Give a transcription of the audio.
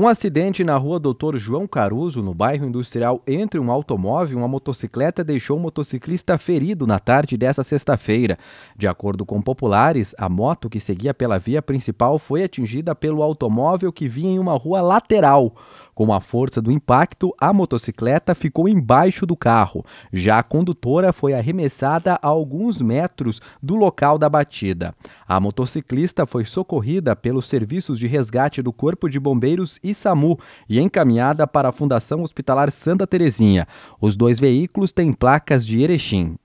Um acidente na rua Doutor João Caruso, no bairro industrial, entre um automóvel e uma motocicleta deixou o um motociclista ferido na tarde dessa sexta-feira. De acordo com populares, a moto que seguia pela via principal foi atingida pelo automóvel que vinha em uma rua lateral. Com a força do impacto, a motocicleta ficou embaixo do carro. Já a condutora foi arremessada a alguns metros do local da batida. A motociclista foi socorrida pelos serviços de resgate do Corpo de Bombeiros e SAMU e encaminhada para a Fundação Hospitalar Santa Terezinha. Os dois veículos têm placas de Erechim.